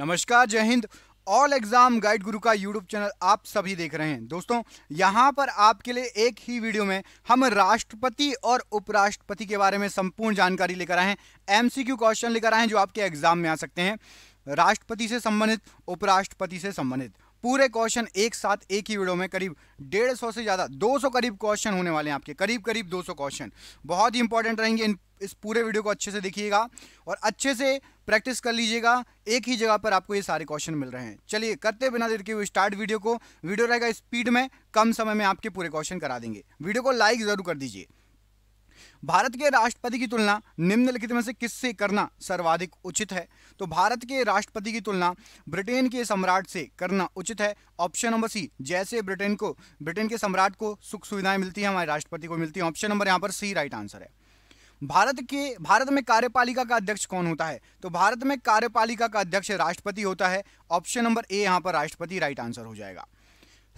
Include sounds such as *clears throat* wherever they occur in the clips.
नमस्कार जय Hind all exam guide गुरु का यूट्यूब चैनल आप सभी देख रहे हैं दोस्तों यहाँ पर आपके लिए एक ही वीडियो में हम राष्ट्रपति और उपराष्ट्रपति के बारे में संपूर्ण जानकारी लेकर आए हैं एमसीक्यू क्वेश्चन लेकर आए हैं जो आपके एग्जाम में आ सकते हैं राष्ट्रपति से संबंधित उपराष्ट्रपति से संबंधित पूरे क्वेश्चन एक साथ एक ही वीडियो में करीब डेढ़ सौ से ज़्यादा दो सौ करीब क्वेश्चन होने वाले हैं आपके करीब करीब दो सौ क्वेश्चन बहुत ही इंपॉर्टेंट रहेंगे इन इस पूरे वीडियो को अच्छे से देखिएगा और अच्छे से प्रैक्टिस कर लीजिएगा एक ही जगह पर आपको ये सारे क्वेश्चन मिल रहे हैं चलिए करते बिना देर के वो स्टार्ट वीडियो को वीडियो रहेगा स्पीड में कम समय में आपके पूरे क्वेश्चन करा देंगे वीडियो को लाइक ज़रूर कर दीजिए भारत के राष्ट्रपति की तुलना निम्नलिखित में से किससे करना सर्वाधिक उचित है तो भारत के राष्ट्रपति की तुलना ब्रिटेन के सम्राट से करना उचित है ऑप्शन नंबर सी जैसे ब्रिटेन को ब्रिटेन के सम्राट को सुख सुविधाएं मिलती हैं हमारे राष्ट्रपति को मिलती हैं ऑप्शन नंबर यहाँ पर सी राइट आंसर है भारत के भारत में कार्यपालिका का अध्यक्ष कौन होता है तो भारत में कार्यपालिका का अध्यक्ष राष्ट्रपति होता है ऑप्शन नंबर ए यहाँ पर राष्ट्रपति राइट आंसर हो जाएगा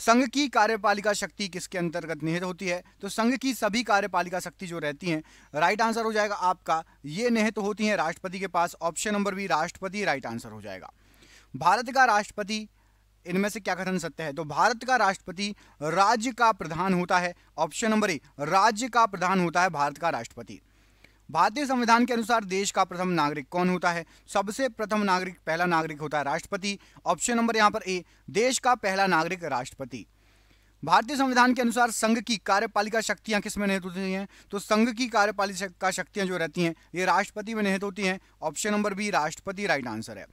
संघ की कार्यपालिका शक्ति किसके अंतर्गत निहित होती है तो संघ की सभी कार्यपालिका शक्ति जो रहती हैं राइट आंसर हो जाएगा आपका ये निहित होती हैं राष्ट्रपति के पास ऑप्शन नंबर बी राष्ट्रपति राइट आंसर हो जाएगा भारत का राष्ट्रपति इनमें से क्या कथन सत्य है तो भारत का राष्ट्रपति राज्य का प्रधान होता है ऑप्शन नंबर ए राज्य का प्रधान होता है भारत का राष्ट्रपति भारतीय संविधान के अनुसार देश का प्रथम नागरिक कौन होता है सबसे प्रथम नागरिक पहला नागरिक होता है राष्ट्रपति ऑप्शन नंबर यहाँ पर ए देश का पहला नागरिक राष्ट्रपति भारतीय संविधान के अनुसार संघ की कार्यपालिका शक्तियां किस में निहित होती हैं तो संघ की कार्यपालिका शक्तियां जो रहती हैं ये राष्ट्रपति में निहित होती हैं ऑप्शन नंबर बी राष्ट्रपति राइट आंसर है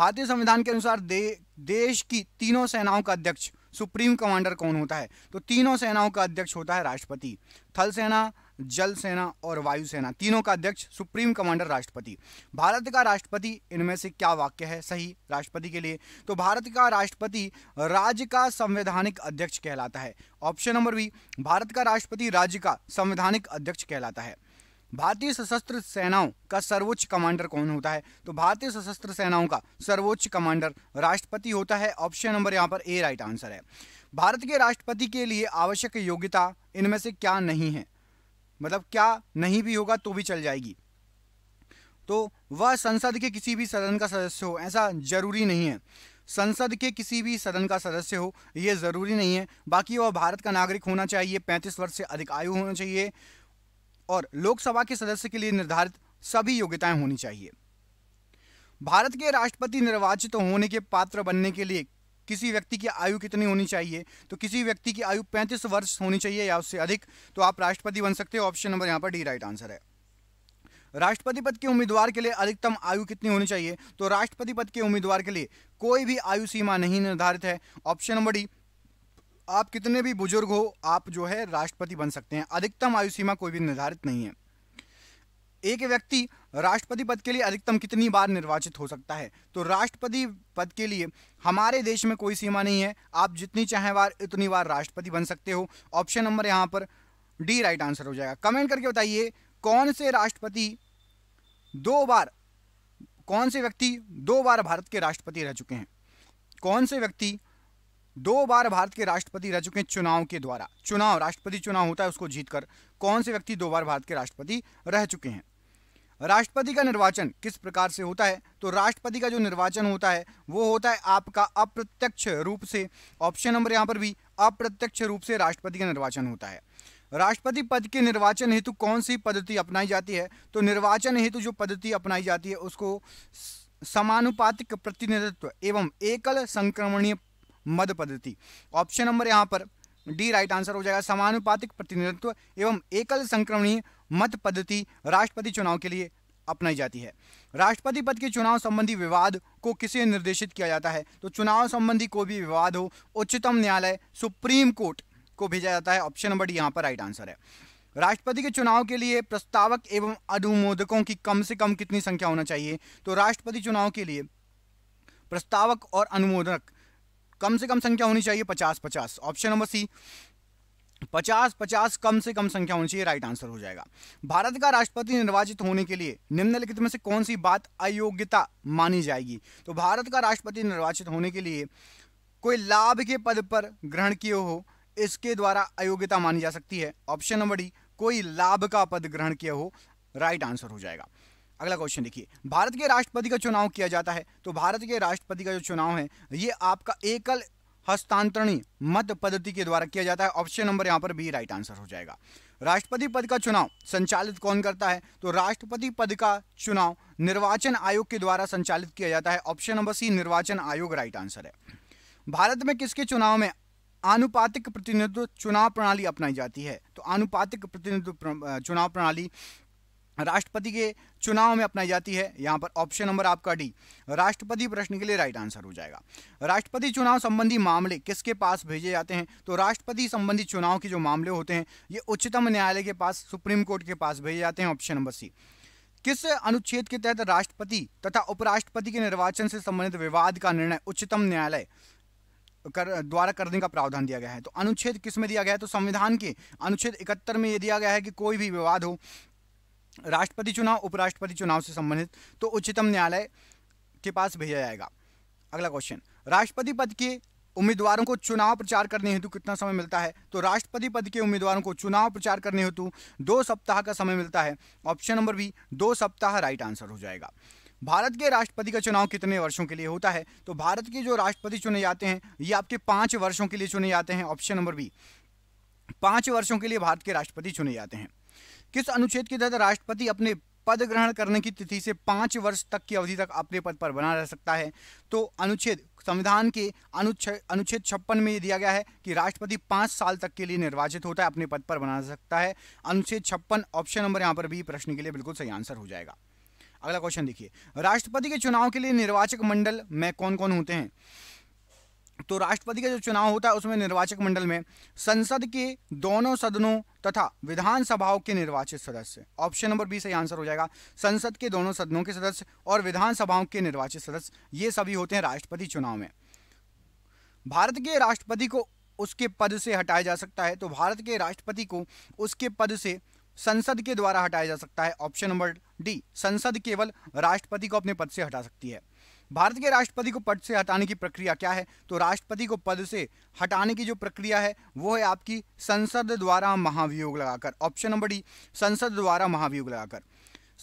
भारतीय संविधान के अनुसार दे, देश की तीनों सेनाओं का अध्यक्ष सुप्रीम कमांडर कौन होता है तो तीनों सेनाओं का अध्यक्ष होता है राष्ट्रपति थल सेना जल सेना और वायुसेना तीनों का अध्यक्ष सुप्रीम कमांडर राष्ट्रपति भारत का राष्ट्रपति इनमें से क्या वाक्य है सही राष्ट्रपति के लिए तो भारत का राष्ट्रपति राज्य का संवैधानिक अध्यक्ष कहलाता है ऑप्शन नंबर बी भारत का राष्ट्रपति राज्य का संवैधानिक अध्यक्ष कहलाता है भारतीय सशस्त्र सेनाओं का सर्वोच्च कमांडर कौन होता है तो भारतीय सशस्त्र सेनाओं का सर्वोच्च कमांडर राष्ट्रपति होता है ऑप्शन नंबर यहाँ पर ए राइट आंसर है भारत के राष्ट्रपति के लिए आवश्यक योग्यता इनमें से क्या नहीं है मतलब क्या नहीं भी होगा तो भी चल जाएगी तो वह संसद के किसी भी सदन का सदस्य हो ऐसा जरूरी नहीं है संसद के किसी भी सदन का सदस्य हो ये ज़रूरी नहीं है बाकी वह भारत का नागरिक होना चाहिए पैंतीस वर्ष से अधिक आयु होना चाहिए और लोकसभा के सदस्य के लिए निर्धारित सभी योग्यताएं होनी चाहिए भारत के राष्ट्रपति निर्वाचित होने के पात्र बनने के लिए किसी व्यक्ति की आयु कितनी होनी चाहिए तो किसी व्यक्ति की आयु पैंतीस वर्ष होनी चाहिए या उससे अधिक तो आप राष्ट्रपति बन सकते हो ऑप्शन नंबर यहाँ पर डी राइट आंसर है राष्ट्रपति पद के उम्मीदवार के लिए अधिकतम आयु कितनी होनी चाहिए तो राष्ट्रपति पद के उम्मीदवार के लिए कोई भी आयु सीमा नहीं निर्धारित है ऑप्शन नंबर डी आप कितने भी बुजुर्ग हो आप जो है राष्ट्रपति बन सकते हैं अधिकतम आयु सीमा कोई भी निर्धारित नहीं है एक व्यक्ति राष्ट्रपति पद के लिए अधिकतम कितनी बार निर्वाचित हो सकता है तो राष्ट्रपति पद के लिए हमारे देश में कोई सीमा नहीं है आप जितनी चाहें बार उतनी बार राष्ट्रपति बन सकते हो ऑप्शन नंबर यहाँ पर डी राइट आंसर हो जाएगा कमेंट करके बताइए कौन से राष्ट्रपति दो बार कौन से व्यक्ति दो बार भारत के राष्ट्रपति रह चुके हैं कौन से व्यक्ति दो बार भारत के राष्ट्रपति रह चुके हैं चुनाव के द्वारा चुनाव राष्ट्रपति चुनाव होता है उसको जीतकर कौन से व्यक्ति दो बार भारत के राष्ट्रपति रह चुके हैं राष्ट्रपति का निर्वाचन किस प्रकार से होता है तो राष्ट्रपति का जो निर्वाचन होता है वो होता है आपका अप्रत्यक्ष रूप से ऑप्शन नंबर यहाँ पर भी अप्रत्यक्ष रूप से राष्ट्रपति का निर्वाचन होता है राष्ट्रपति पद के निर्वाचन हेतु कौन सी पद्धति अपनाई जाती है तो निर्वाचन हेतु जो पद्धति अपनाई जाती है उसको समानुपातिक प्रतिनिधित्व एवं एकल संक्रमणीय मद पद्धति ऑप्शन नंबर यहाँ पर डी राइट आंसर हो जाएगा समानुपातिक प्रतिनिधित्व एवं एकल संक्रमणीय मत पद्धति राष्ट्रपति चुनाव के लिए अपनाई जाती है राष्ट्रपति पद के चुनाव संबंधी विवाद को किसे निर्देशित किया जाता है तो चुनाव संबंधी कोई भी विवाद हो उच्चतम न्यायालय सुप्रीम कोर्ट को भेजा जाता है ऑप्शन नंबर डी यहाँ पर राइट आंसर है राष्ट्रपति के चुनाव के लिए प्रस्तावक एवं अनुमोदकों की कम से कम कितनी संख्या होना चाहिए तो राष्ट्रपति चुनाव के लिए प्रस्तावक और अनुमोदक कम से कम संख्या होनी चाहिए पचास पचास ऑप्शन नंबर सी पचास पचास कम से कम संख्या होनी चाहिए राइट आंसर हो जाएगा भारत का राष्ट्रपति निर्वाचित होने के लिए निम्नलिखित में से कौन सी बात अयोग्यता मानी जाएगी तो भारत का राष्ट्रपति निर्वाचित होने के लिए कोई लाभ के पद पर ग्रहण किए हो इसके द्वारा अयोग्यता मानी जा सकती है ऑप्शन नंबर डी कोई लाभ का पद ग्रहण किया हो राइट आंसर हो जाएगा अगला क्वेश्चन देखिए भारत के राष्ट्रपति का चुनाव किया जाता है तो भारत के राष्ट्रपति का जो चुनाव है ये आपका एकल हस्तांतरणी मत पद्धति के द्वारा किया जाता है ऑप्शन नंबर यहाँ पर भी राइट आंसर हो जाएगा राष्ट्रपति पद का चुनाव संचालित कौन करता है तो राष्ट्रपति पद का चुनाव निर्वाचन आयोग के द्वारा संचालित किया जाता है ऑप्शन नंबर सी निर्वाचन आयोग राइट आंसर है भारत में किसके चुनाव में आनुपातिक प्रतिनिधित्व चुनाव प्रणाली अपनाई जाती है तो आनुपातिक प्रतिनिधित्व चुनाव प्रणाली राष्ट्रपति के चुनाव में अपनाई जाती है यहाँ पर ऑप्शन नंबर आपका डी राष्ट्रपति प्रश्न के लिए राइट आंसर हो जाएगा राष्ट्रपति चुनाव संबंधी मामले किसके पास भेजे जाते हैं तो राष्ट्रपति संबंधी चुनाव के जो मामले होते हैं ये उच्चतम न्यायालय के पास सुप्रीम कोर्ट के पास भेजे जाते हैं ऑप्शन नंबर सी किस अनुच्छेद के तहत राष्ट्रपति तथा उपराष्ट्रपति के निर्वाचन से संबंधित विवाद का निर्णय उच्चतम न्यायालय कर द्वारा करने का प्रावधान दिया गया है तो अनुच्छेद किस में दिया गया है तो संविधान के अनुच्छेद इकहत्तर में यह दिया गया है कि कोई भी विवाद हो राष्ट्रपति चुनाव उपराष्ट्रपति चुनाव से संबंधित तो उच्चतम न्यायालय के पास भेजा जाएगा अगला क्वेश्चन राष्ट्रपति पद के उम्मीदवारों को चुनाव प्रचार करने हेतु कितना समय मिलता है तो राष्ट्रपति पद के उम्मीदवारों को चुनाव प्रचार करने हेतु दो सप्ताह का समय मिलता है ऑप्शन नंबर बी दो सप्ताह राइट आंसर हो जाएगा भारत के राष्ट्रपति का चुनाव कितने वर्षों के लिए होता है तो भारत के जो राष्ट्रपति चुने जाते हैं ये आपके पाँच वर्षों के लिए चुने जाते हैं ऑप्शन नंबर बी पाँच वर्षों के लिए भारत के राष्ट्रपति चुने जाते हैं किस अनुच्छेद के तहत राष्ट्रपति अपने पद ग्रहण करने की तिथि से पांच वर्ष तक की अवधि तक अपने पद पर बना रह सकता है तो अनुच्छेद संविधान के अनुच्छेद अनुच्छेद छप्पन में ये दिया गया है कि राष्ट्रपति पांच साल तक के लिए निर्वाचित होता है अपने पद पर बना सकता है अनुच्छेद छप्पन ऑप्शन नंबर यहाँ पर भी प्रश्न के लिए बिल्कुल सही आंसर हो जाएगा अगला क्वेश्चन देखिए राष्ट्रपति के चुनाव के लिए निर्वाचक मंडल में कौन कौन होते हैं तो राष्ट्रपति का जो चुनाव होता है उसमें निर्वाचक मंडल में संसद के दोनों सदनों तथा विधानसभाओं के निर्वाचित सदस्य ऑप्शन नंबर बी सही आंसर हो जाएगा संसद के दोनों सदनों के सदस्य और विधानसभाओं के निर्वाचित सदस्य ये सभी होते हैं राष्ट्रपति चुनाव में भारत के राष्ट्रपति को उसके पद से हटाया जा सकता है तो भारत के राष्ट्रपति को उसके पद से संसद के द्वारा हटाया जा सकता है ऑप्शन नंबर डी संसद केवल राष्ट्रपति को अपने पद से हटा सकती है भारत के राष्ट्रपति को पद से हटाने की प्रक्रिया क्या है तो राष्ट्रपति को पद से हटाने की जो प्रक्रिया है वो है आपकी संसद द्वारा महाभियोग लगाकर ऑप्शन नंबर डी संसद द्वारा महाभियोग लगाकर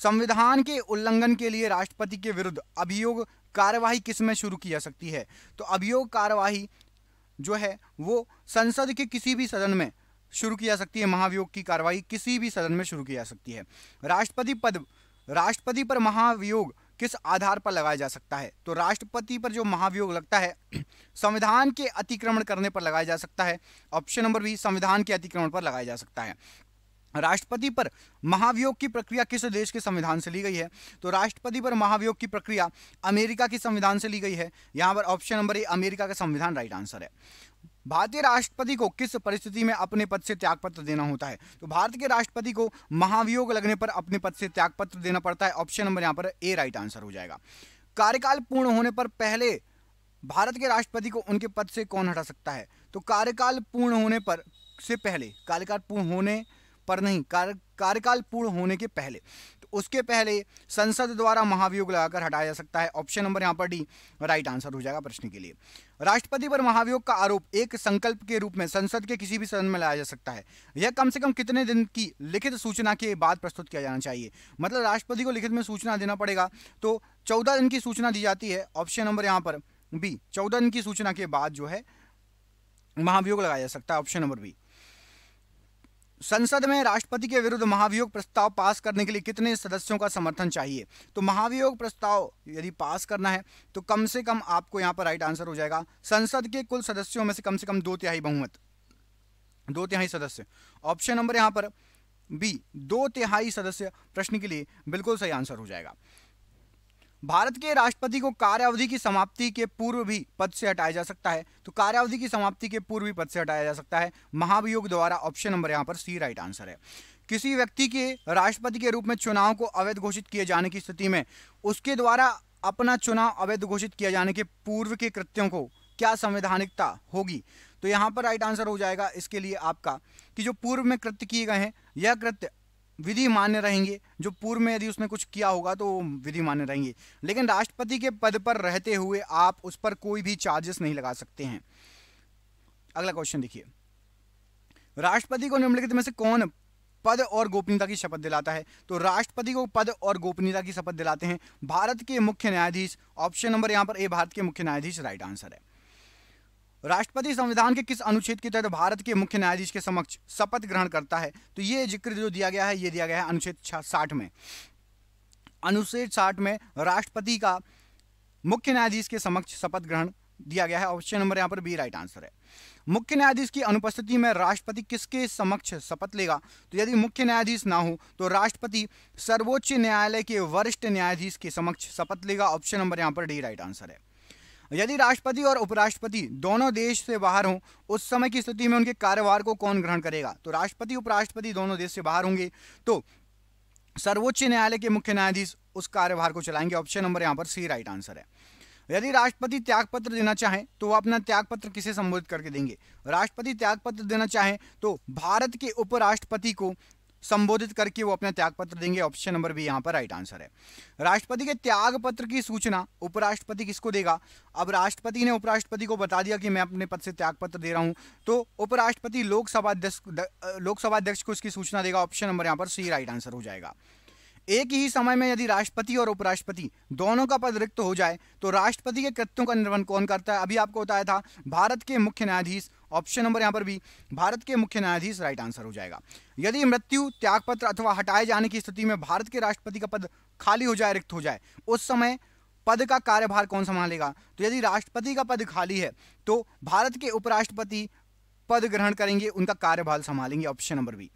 संविधान के उल्लंघन के लिए राष्ट्रपति के विरुद्ध अभियोग कार्यवाही किसमें शुरू की जा सकती है तो अभियोग कार्यवाही जो है वो संसद के किसी भी सदन में शुरू की जा सकती है महाभियोग की कार्रवाई किसी भी सदन में शुरू की जा सकती है राष्ट्रपति पद राष्ट्रपति पर महाभियोग किस आधार पर लगाया जा सकता है तो राष्ट्रपति पर जो महाभियोग लगता है *clears throat* संविधान के अतिक्रमण करने पर लगाया जा सकता है ऑप्शन नंबर बी संविधान के अतिक्रमण पर लगाया जा सकता है राष्ट्रपति पर महाभियोग की प्रक्रिया किस देश के संविधान से ली गई है तो राष्ट्रपति पर महाभियोग की प्रक्रिया अमेरिका के संविधान से ली गई है यहाँ पर ऑप्शन नंबर ए अमेरिका का संविधान राइट आंसर है भारतीय राष्ट्रपति को किस परिस्थिति में अपने पद से त्यागपत्र देना होता है तो भारत के राष्ट्रपति को महाभियोग लगने पर अपने पद से त्यागपत्र देना पड़ता है ऑप्शन नंबर यहाँ पर ए राइट आंसर हो जाएगा कार्यकाल पूर्ण होने पर पहले भारत के राष्ट्रपति को उनके पद से कौन हटा सकता है तो कार्यकाल पूर्ण होने पर से पहले कार्यकाल पूर्ण होने पर नहीं कार्य कार्यकाल पूर्ण होने के पहले तो उसके पहले संसद द्वारा महाभियोग लगाकर हटाया जा सकता है ऑप्शन नंबर यहाँ पर डी राइट आंसर हो जाएगा प्रश्न के लिए राष्ट्रपति पर महाभियोग का आरोप एक संकल्प के रूप में संसद के किसी भी सदन में लाया जा सकता है यह कम से कम कितने दिन की लिखित सूचना के बाद प्रस्तुत किया जाना चाहिए मतलब राष्ट्रपति को लिखित में सूचना देना पड़ेगा तो चौदह दिन की सूचना दी जाती है ऑप्शन नंबर यहाँ पर बी चौदह दिन की सूचना के बाद जो है महाभियोग लगाया जा सकता है ऑप्शन नंबर बी संसद में राष्ट्रपति के विरुद्ध महाभियोग प्रस्ताव पास करने के लिए कितने सदस्यों का समर्थन चाहिए तो महाभियोग प्रस्ताव यदि पास करना है तो कम से कम आपको यहाँ पर राइट आंसर हो जाएगा संसद के कुल सदस्यों में से कम से कम दो तिहाई बहुमत दो तिहाई सदस्य ऑप्शन नंबर यहाँ पर बी दो तिहाई सदस्य प्रश्न के लिए बिल्कुल सही आंसर हो जाएगा भारत के राष्ट्रपति को कार्यावधि की समाप्ति के पूर्व भी पद से हटाया जा सकता है तो कार्यावधि की समाप्ति के पूर्व भी पद से हटाया जा सकता है महाभियोग द्वारा ऑप्शन नंबर यहाँ पर सी राइट आंसर है किसी व्यक्ति के राष्ट्रपति के रूप में चुनाव को अवैध घोषित किए जाने की स्थिति में उसके द्वारा अपना चुनाव अवैध घोषित किए जाने के पूर्व के कृत्यों को क्या संवैधानिकता होगी तो यहाँ पर राइट आंसर हो जाएगा इसके लिए आपका कि जो पूर्व में कृत्य किए गए हैं यह कृत्य विधि मान्य रहेंगे जो पूर्व में यदि उसने कुछ किया होगा तो विधि मान्य रहेंगे लेकिन राष्ट्रपति के पद पर रहते हुए आप उस पर कोई भी चार्जेस नहीं लगा सकते हैं अगला क्वेश्चन देखिए राष्ट्रपति को निम्नलिखित में से कौन पद और गोपनीयता की शपथ दिलाता है तो राष्ट्रपति को पद और गोपनीयता की शपथ दिलाते हैं भारत के मुख्य न्यायाधीश ऑप्शन नंबर यहाँ पर ए भारत के मुख्य न्यायाधीश राइट आंसर है राष्ट्रपति संविधान के किस अनुच्छेद के तहत भारत के मुख्य न्यायाधीश के समक्ष शपथ ग्रहण करता है तो ये जिक्र जो दिया गया है ये दिया गया है अनुच्छेद साठ में अनुच्छेद साठ में राष्ट्रपति का मुख्य न्यायाधीश के समक्ष शपथ ग्रहण दिया गया है ऑप्शन नंबर यहाँ पर बी राइट आंसर है मुख्य न्यायाधीश की अनुपस्थिति में राष्ट्रपति किसके समक्ष शपथ लेगा तो यदि मुख्य न्यायाधीश ना हो तो राष्ट्रपति सर्वोच्च न्यायालय के वरिष्ठ न्यायाधीश के समक्ष शपथ लेगा ऑप्शन नंबर यहाँ पर डी राइट आंसर है यदि राष्ट्रपति और उपराष्ट्रपति दोनों देश से बाहर हों उस समय की स्थिति में उनके कार्यभार को कौन ग्रहण करेगा तो राष्ट्रपति उपराष्ट्रपति दोनों देश से बाहर होंगे तो सर्वोच्च न्यायालय के मुख्य न्यायाधीश उस कार्यभार को चलाएंगे ऑप्शन नंबर यहाँ पर सी राइट आंसर है यदि राष्ट्रपति त्यागपत्र देना चाहें तो वह अपना त्यागपत्र किसे संबोधित करके देंगे राष्ट्रपति त्यागपत्र देना चाहें तो भारत के उपराष्ट्रपति को संबोधित करके वो अपना त्याग पत्र देंगे ऑप्शन नंबर भी यहाँ पर राइट आंसर है राष्ट्रपति के त्याग पत्र की सूचना उपराष्ट्रपति किसको देगा अब राष्ट्रपति ने उपराष्ट्रपति को बता दिया कि मैं अपने पद से त्याग पत्र दे रहा हूँ तो उपराष्ट्रपति लोकसभा अध्यक्ष लोकसभा अध्यक्ष को इसकी सूचना देगा ऑप्शन नंबर यहाँ पर सी राइट आंसर हो जाएगा एक ही समय में यदि राष्ट्रपति और उपराष्ट्रपति दोनों का पद रिक्त हो जाए तो राष्ट्रपति के कृत्यों का निर्वहन कौन करता है अभी आपको बताया था भारत के मुख्य न्यायाधीश ऑप्शन नंबर यहाँ पर भी भारत के मुख्य न्यायाधीश राइट आंसर हो जाएगा यदि मृत्यु त्यागपत्र अथवा हटाए जाने की स्थिति में भारत के राष्ट्रपति का पद खाली हो जाए रिक्त हो जाए उस समय पद का कार्यभार कौन संभालेगा तो यदि राष्ट्रपति का पद खाली है तो भारत के उपराष्ट्रपति पद ग्रहण करेंगे उनका कार्यभार संभालेंगे ऑप्शन नंबर बी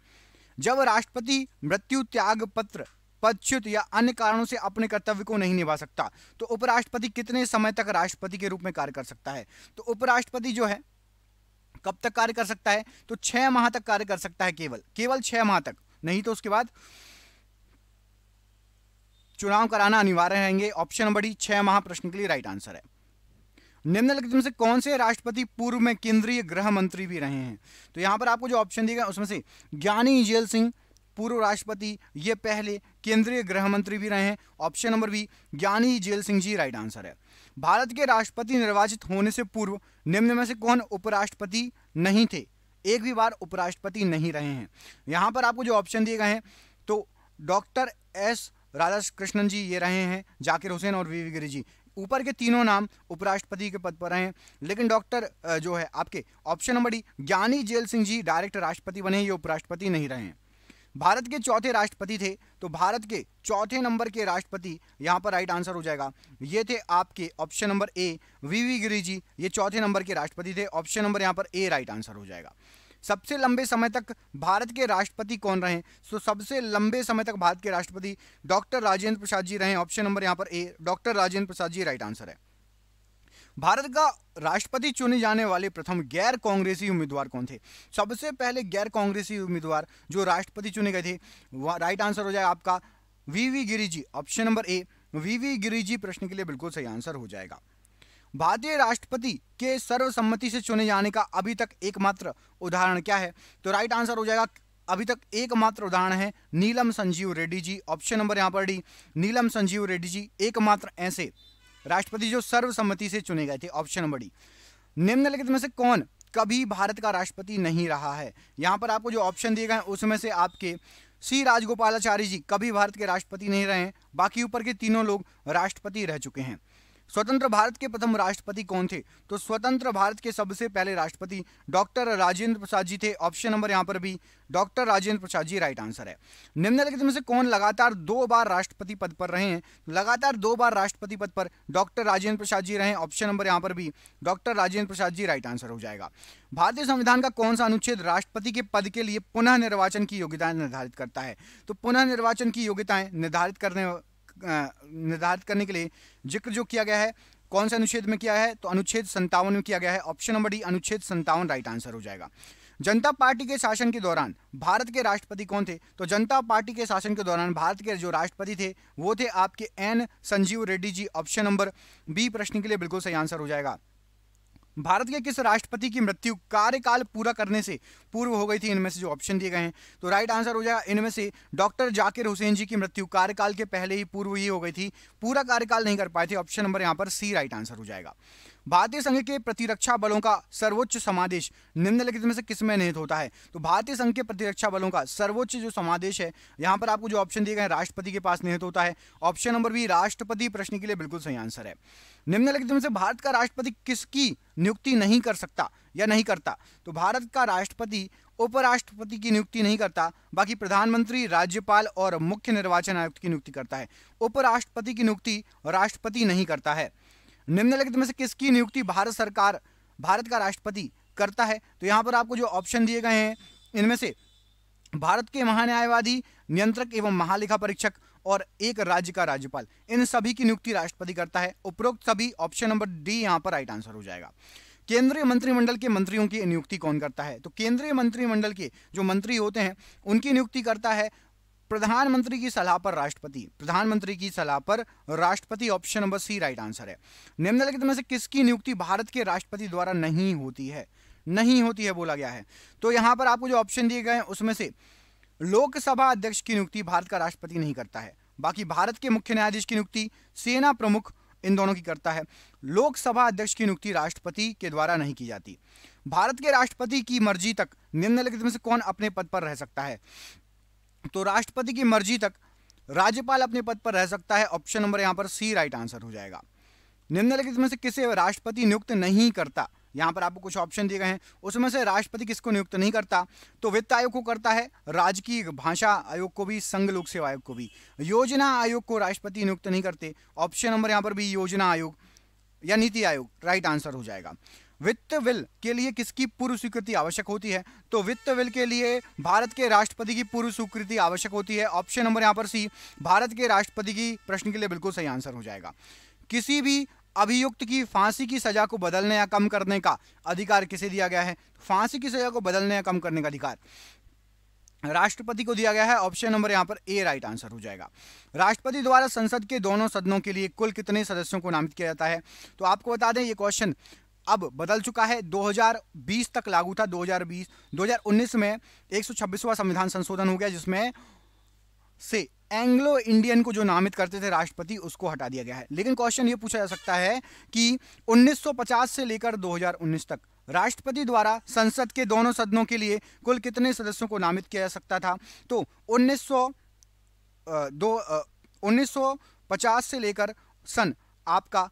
जब राष्ट्रपति मृत्यु त्याग पत्र पदच्युत या अन्य कारणों से अपने कर्तव्य को नहीं निभा सकता तो उपराष्ट्रपति कितने समय तक राष्ट्रपति के रूप में कार्य कर सकता है तो उपराष्ट्रपति जो है कब तक कार्य कर सकता है तो छह माह तक कार्य कर सकता है केवल केवल छह माह तक नहीं तो उसके बाद चुनाव कराना अनिवार्य रहेंगे ऑप्शन नंबर डी छह माह प्रश्न के लिए राइट आंसर है निम्नलिखित में से कौन से राष्ट्रपति पूर्व में केंद्रीय गृह मंत्री भी रहे हैं तो यहां पर आपको जो ऑप्शन दिएगा उसमें से ज्ञानी जेल सिंह पूर्व राष्ट्रपति ये पहले केंद्रीय गृह मंत्री भी रहे हैं option number B Giani Zail Singh ji right answer है भारत के राष्ट्रपति निर्वाचित होने से पूर्व निम्न में से कौन उपराष्ट्रपति नहीं थे एक भी बार उपराष्ट्रपति नहीं रहे हैं यहाँ पर आपको जो ऑप्शन दिए गए हैं तो doctor S Radhakrishnan ji ये रहे हैं जाकिर हुसैन और वी गिरी जी ऊपर के तीनों नाम उपराष्ट्रपति के पद पर रहे हैं लेकिन डॉक्टर जो है आपके option number D Giani Zail Singh ji direct राष्ट्रपति बने ये उपराष्ट्रपति नहीं रहे हैं भारत के चौथे राष्ट्रपति थे तो भारत के चौथे नंबर के राष्ट्रपति यहाँ पर राइट आंसर हो जाएगा ये थे आपके option number A V V Giri ji ये चौथे नंबर के राष्ट्रपति थे ऑप्शन नंबर यहाँ पर ए राइट आंसर हो जाएगा सबसे लंबे समय तक भारत के राष्ट्रपति कौन रहे तो सबसे लंबे समय तक भारत के राष्ट्रपति डॉक्टर राजेंद्र प्रसाद जी रहे ऑप्शन नंबर यहाँ पर A doctor Rajendra Prasad ji right answer है भारत का राष्ट्रपति चुने जाने वाले प्रथम गैर कांग्रेसी उम्मीदवार कौन थे सबसे पहले गैर कांग्रेसी उम्मीदवार जो राष्ट्रपति चुने गए थे राइट आंसर हो जाएगा आपका V V Giriji option number A V V Giriji प्रश्न के लिए बिल्कुल सही आंसर हो जाएगा भारतीय राष्ट्रपति के सर्वसम्मति से चुने जाने का अभी तक एकमात्र उदाहरण क्या है तो राइट आंसर हो जाएगा अभी तक एकमात्र उदाहरण है नीलम संजीव रेड्डी जी ऑप्शन नंबर यहाँ पर डी नीलम संजीव रेड्डी जी एकमात्र ऐसे राष्ट्रपति जो सर्वसम्मति से चुने गए थे ऑप्शन नंबर डी निम्नलिखित में से कौन कभी भारत का राष्ट्रपति नहीं रहा है यहाँ पर आपको जो ऑप्शन दिए गए हैं उसमें से आपके सी राजगोपालाचारी जी कभी भारत के राष्ट्रपति नहीं रहे बाकी ऊपर के तीनों लोग राष्ट्रपति रह चुके हैं स्वतंत्र भारत के प्रथम राष्ट्रपति कौन थे तो स्वतंत्र भारत के सबसे पहले राष्ट्रपति डॉक्टर राजेंद्र प्रसाद जी थे ऑप्शन नंबर यहाँ पर भी doctor Rajendra Prasad ji right answer है निम्नलिखित में से कौन लगातार दो बार राष्ट्रपति पद पर रहे हैं लगातार दो बार राष्ट्रपति पद पर डॉक्टर राजेंद्र प्रसाद जी रहे ऑप्शन नंबर यहाँ पर भी doctor Rajendra Prasad ji right answer हो जाएगा भारतीय संविधान का कौन सा अनुच्छेद राष्ट्रपति के पद के लिए पुनः निर्वाचन की योग्यताएं निर्धारित करता है तो पुनः निर्वाचन की योग्यताएं निर्धारित करने निर्धारित करने के लिए जिक्र जो किया गया है कौन से अनुच्छेद में किया है तो अनुच्छेद संतावन में किया गया है ऑप्शन नंबर डी अनुच्छेद संतावन राइट आंसर हो जाएगा जनता पार्टी के शासन के दौरान भारत के राष्ट्रपति कौन थे तो जनता पार्टी के शासन के दौरान भारत के जो राष्ट्रपति थे वो थे आपके N Sanjiva Reddy ji option number B प्रश्न के लिए बिल्कुल सही आंसर हो जाएगा भारत के किस राष्ट्रपति की मृत्यु कार्यकाल पूरा करने से पूर्व हो गई थी इनमें से जो ऑप्शन दिए गए हैं तो राइट आंसर हो जाएगा इनमें से डॉक्टर जाकिर हुसैन जी की मृत्यु कार्यकाल के पहले ही पूर्व ही हो गई थी पूरा कार्यकाल नहीं कर पाए थे ऑप्शन नंबर यहाँ पर सी राइट आंसर हो जाएगा भारतीय संघ के प्रतिरक्षा बलों का सर्वोच्च समादेश निम्नलिखित में से किसमें निहित होता है तो भारतीय संघ के प्रतिरक्षा बलों का सर्वोच्च जो समादेश है यहाँ पर आपको जो ऑप्शन दिए गए राष्ट्रपति के पास निहित होता है ऑप्शन नंबर बी राष्ट्रपति प्रश्न के लिए बिल्कुल सही आंसर है निम्नलिखित में से भारत का राष्ट्रपति किसकी नियुक्ति नहीं कर सकता या नहीं करता तो भारत का राष्ट्रपति उपराष्ट्रपति की नियुक्ति नहीं करता बाकी प्रधानमंत्री राज्यपाल और मुख्य निर्वाचन आयुक्त की नियुक्ति करता है उपराष्ट्रपति की नियुक्ति राष्ट्रपति नहीं करता है निम्नलिखित में से किसकी नियुक्ति भारत सरकार भारत का राष्ट्रपति करता है तो यहाँ पर आपको जो ऑप्शन दिए गए हैं इनमें से भारत के महान्यायवादी नियंत्रक एवं महालेखा परीक्षक और एक राज्य का राज्यपाल इन सभी की नियुक्ति राष्ट्रपति करता है उपरोक्त सभी ऑप्शन नंबर डी यहाँ पर राइट आंसर हो जाएगा केंद्रीय मंत्रिमंडल के मंत्रियों की नियुक्ति कौन करता है तो केंद्रीय मंत्रिमंडल के जो मंत्री होते हैं उनकी नियुक्ति करता है प्रधानमंत्री की सलाह पर राष्ट्रपति प्रधानमंत्री की सलाह पर राष्ट्रपति option number C right answer है निम्नलिखित में से किसकी नियुक्ति भारत के राष्ट्रपति द्वारा नहीं होती है नहीं होती है बोला गया है तो यहां पर आपको जो ऑप्शन दिए गए हैं उसमें से लोकसभा अध्यक्ष की नियुक्ति भारत का राष्ट्रपति नहीं करता है बाकी भारत के मुख्य न्यायाधीश की नियुक्ति सेना प्रमुख इन दोनों की करता है लोकसभा अध्यक्ष की नियुक्ति राष्ट्रपति के द्वारा नहीं की जाती भारत के राष्ट्रपति की मर्जी तक निम्नलिखित में से कौन अपने पद पर रह सकता है तो राष्ट्रपति की मर्जी तक राज्यपाल अपने पद पर रह सकता है ऑप्शन नंबर यहाँ पर सी राइट आंसर हो जाएगा निम्नलिखित में से किसे राष्ट्रपति नियुक्त नहीं करता यहाँ पर आपको कुछ ऑप्शन दिए गए हैं उसमें से राष्ट्रपति किसको नियुक्त नहीं करता तो वित्त आयोग को करता है राजकीय भाषा आयोग को भी संघ लोक सेवा आयोग को भी योजना आयोग को राष्ट्रपति नियुक्त नहीं करते ऑप्शन नंबर यहाँ पर भी योजना आयोग या नीति आयोग राइट आंसर हो जाएगा वित्त विल के लिए किसकी पूर्व स्वीकृति आवश्यक होती है तो वित्त विल के लिए भारत के राष्ट्रपति की पूर्व स्वीकृति आवश्यक होती है ऑप्शन नंबर यहाँ पर सी भारत के राष्ट्रपति की प्रश्न के लिए बिल्कुल सही आंसर हो जाएगा किसी भी अभियुक्त की फांसी की सजा को बदलने या कम करने का अधिकार किसे दिया गया है फांसी की सजा को बदलने या कम करने का अधिकार राष्ट्रपति को दिया गया है ऑप्शन नंबर यहाँ पर ए राइट आंसर हो जाएगा राष्ट्रपति द्वारा संसद के दोनों सदनों के लिए कुल कितने सदस्यों को नामित किया जाता है तो आपको बता दें ये क्वेश्चन अब बदल चुका है 2020 तक लागू था 2020 2019 में 126वां संविधान संशोधन हो गया जिसमें से एंग्लो इंडियन को जो नामित करते थे राष्ट्रपति उसको हटा दिया गया है लेकिन क्वेश्चन ये पूछा जा सकता है कि 1950 से लेकर 2019 तक राष्ट्रपति द्वारा संसद के दोनों सदनों के लिए कुल कितने सदस्यों को नामित किया जा सकता था तो 1900 दो उन्नीस से लेकर सन आपका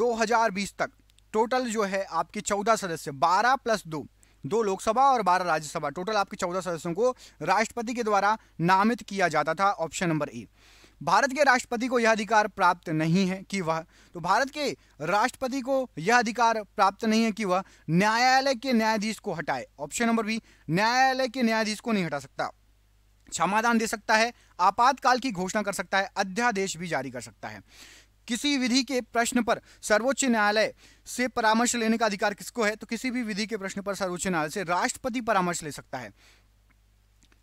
2020 तक टोटल जो है आपके चौदह सदस्य बारह प्लस दो दो लोकसभा और बारह राज्यसभा टोटल आपके चौदह सदस्यों को राष्ट्रपति के द्वारा नामित किया जाता था ऑप्शन नंबर ए भारत के राष्ट्रपति को यह अधिकार प्राप्त नहीं है कि वह तो भारत के राष्ट्रपति को यह अधिकार प्राप्त नहीं है कि वह न्यायालय के न्यायाधीश को हटाए ऑप्शन नंबर बी न्यायालय के न्यायाधीश को नहीं हटा सकता क्षमादान दे सकता है आपातकाल की घोषणा कर सकता है अध्यादेश भी जारी कर सकता है किसी विधि के प्रश्न पर सर्वोच्च न्यायालय से परामर्श लेने का अधिकार किसको है तो किसी भी विधि के प्रश्न पर सर्वोच्च न्यायालय से राष्ट्रपति परामर्श ले सकता है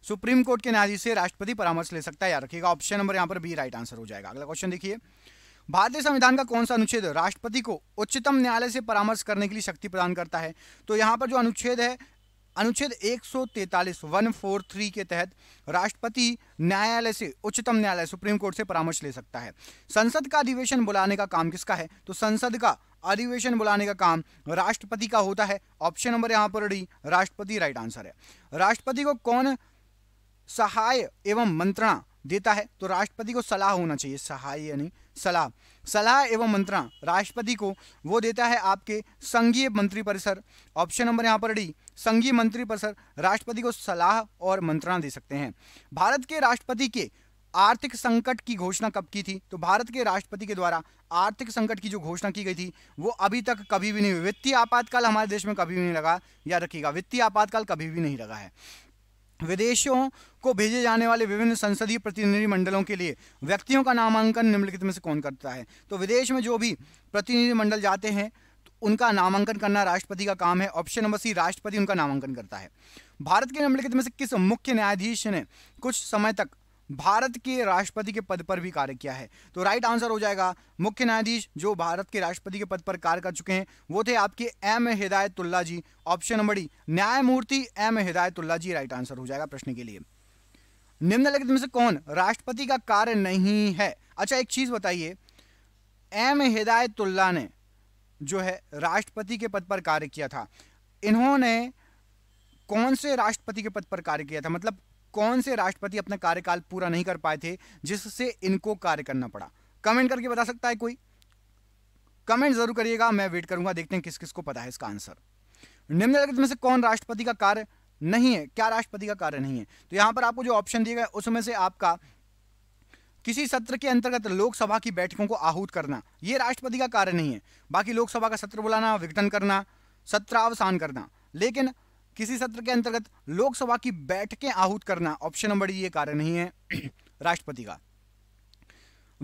सुप्रीम कोर्ट के न्यायाधीश से राष्ट्रपति परामर्श ले सकता है याद रखिएगा ऑप्शन नंबर यहाँ पर बी राइट आंसर हो जाएगा अगला क्वेश्चन देखिए भारतीय संविधान का कौन सा अनुच्छेद राष्ट्रपति को उच्चतम न्यायालय से परामर्श करने के लिए शक्ति प्रदान करता है तो यहाँ पर जो अनुच्छेद है अनुच्छेद 143 143 के तहत राष्ट्रपति न्यायालय से उच्चतम न्यायालय सुप्रीम कोर्ट से परामर्श ले सकता है संसद का अधिवेशन बुलाने का काम किसका है तो संसद का अधिवेशन बुलाने का काम राष्ट्रपति का होता है ऑप्शन नंबर यहाँ पर डी राष्ट्रपति राइट आंसर है राष्ट्रपति को कौन सहाय एवं मंत्रणा देता है तो राष्ट्रपति को सलाह होना चाहिए सहाय यानी सलाह सलाह एवं मंत्रणा राष्ट्रपति को वो देता है आपके संघीय मंत्री परिसर ऑप्शन नंबर यहाँ पर डी संघीय मंत्री परिसर राष्ट्रपति को सलाह और मंत्रणा दे सकते हैं भारत के राष्ट्रपति के आर्थिक संकट की घोषणा कब की थी तो भारत के राष्ट्रपति के द्वारा आर्थिक संकट की जो घोषणा की गई थी वो अभी तक कभी भी नहीं हुई वित्तीय आपातकाल हमारे देश में कभी भी नहीं लगा याद रखिएगा वित्तीय आपातकाल कभी भी नहीं लगा है विदेशों को भेजे जाने वाले विभिन्न संसदीय प्रतिनिधिमंडलों के लिए व्यक्तियों का नामांकन निम्नलिखित में से कौन करता है तो विदेश में जो भी प्रतिनिधिमंडल जाते हैं तो उनका नामांकन करना राष्ट्रपति का काम है ऑप्शन नंबर सी राष्ट्रपति उनका नामांकन करता है भारत के निम्नलिखित में से किस मुख्य न्यायाधीश ने कुछ समय तक भारत के राष्ट्रपति के पद पर भी कार्य किया है तो राइट आंसर हो जाएगा मुख्य न्यायाधीश जो भारत के राष्ट्रपति के पद पर कार्य कर चुके हैं वो थे आपके M Hidayatullah ji option number D न्यायमूर्ति M Hidayatullah ji right answer हो जाएगा प्रश्न के लिए निम्नलिखित में से कौन राष्ट्रपति का कार्य नहीं है अच्छा एक चीज बताइए एम हिदायतुल्ला ने जो है राष्ट्रपति के पद पर कार्य किया था इन्होंने कौन से राष्ट्रपति के पद पर कार्य किया था मतलब कौन से राष्ट्रपति अपना कार्यकाल पूरा नहीं कर पाए थे जिससे इनको कार्य करना पड़ा कमेंट करके बता सकता है कोई कमेंट जरूर करिएगा मैं वेट करूंगा देखते हैं किस किस को पता है इसका आंसर निम्नलिखित में से कौन राष्ट्रपति का कार्य नहीं है क्या राष्ट्रपति का कार्य नहीं है तो यहां पर आपको जो ऑप्शन दिया गया उसमें से आपका किसी सत्र के अंतर्गत लोकसभा की बैठकों को आहूत करना यह राष्ट्रपति का कार्य नहीं है बाकी लोकसभा का सत्र बुलाना विघटन करना सत्रावसान करना लेकिन किसी सत्र के अंतर्गत लोकसभा की बैठकें आहूत करना ऑप्शन नंबर ये कार्य नहीं है *clears throat* राष्ट्रपति का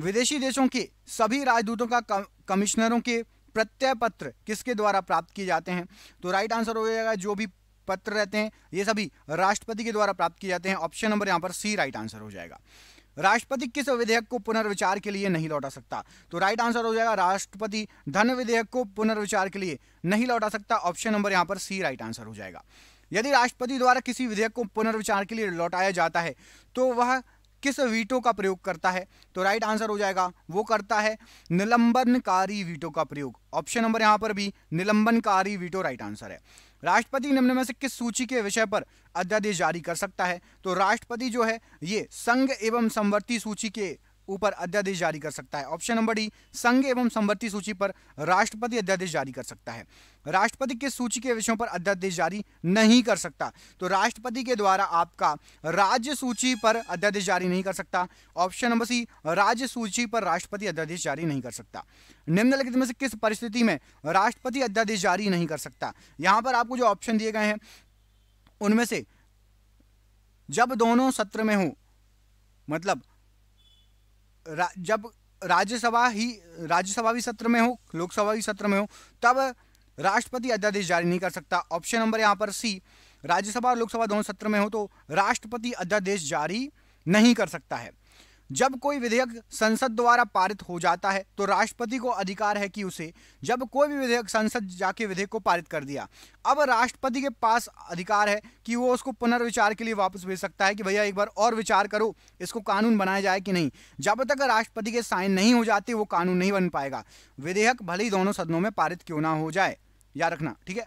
विदेशी देशों के सभी राजदूतों का कमिश्नरों के प्रत्यय पत्र किसके द्वारा प्राप्त किए जाते हैं तो राइट आंसर हो जाएगा जो भी पत्र रहते हैं ये सभी राष्ट्रपति के द्वारा प्राप्त किए जाते हैं ऑप्शन नंबर यहाँ पर सी राइट आंसर हो जाएगा राष्ट्रपति किस विधेयक को पुनर्विचार के लिए नहीं लौटा सकता तो राइट आंसर हो जाएगा राष्ट्रपति धन विधेयक को पुनर्विचार के लिए नहीं लौटा सकता ऑप्शन नंबर यहाँ पर सी राइट आंसर हो जाएगा यदि राष्ट्रपति द्वारा किसी विधेयक को पुनर्विचार के लिए लौटाया जाता है तो वह किस वीटो का प्रयोग करता है तो राइट आंसर हो जाएगा वो करता है निलंबनकारी वीटो का प्रयोग ऑप्शन नंबर यहाँ पर भी निलंबनकारी वीटो राइट आंसर है राष्ट्रपति निम्न में से किस सूची के विषय पर अध्यादेश जारी कर सकता है तो राष्ट्रपति जो है ये संघ एवं समवर्ती सूची के ऊपर अध्यादेश जारी कर सकता है ऑप्शन नंबर डी संघ एवं संवृत्ति सूची पर राष्ट्रपति अध्यादेश जारी कर सकता है राष्ट्रपति के सूची के विषयों पर अध्यादेश जारी नहीं कर सकता तो राष्ट्रपति के द्वारा आपका राज्य सूची पर अध्यादेश जारी नहीं कर सकता ऑप्शन नंबर सी राज्य सूची पर राष्ट्रपति अध्यादेश जारी नहीं कर सकता निम्नलिखित में से किस परिस्थिति में राष्ट्रपति अध्यादेश जारी नहीं कर सकता यहां पर आपको जो ऑप्शन दिए गए हैं उनमें से जब दोनों सत्र में हो मतलब रा, जब राज्यसभा ही राज्यसभा भी सत्र में हो लोकसभा भी सत्र में हो तब राष्ट्रपति अध्यादेश जारी नहीं कर सकता ऑप्शन नंबर यहाँ पर सी राज्यसभा और लोकसभा दोनों सत्र में हो तो राष्ट्रपति अध्यादेश जारी नहीं कर सकता है जब कोई विधेयक संसद द्वारा पारित हो जाता है तो राष्ट्रपति को अधिकार है कि उसे जब कोई भी विधेयक संसद जाके विधेयक को पारित कर दिया अब राष्ट्रपति के पास अधिकार है कि वो उसको पुनर्विचार के लिए वापस भेज सकता है कि भैया एक बार और विचार करो इसको कानून बनाया जाए कि नहीं जब तक राष्ट्रपति के साइन नहीं हो जाते वो कानून नहीं बन पाएगा विधेयक भले ही दोनों सदनों में पारित क्यों ना हो जाए याद रखना ठीक है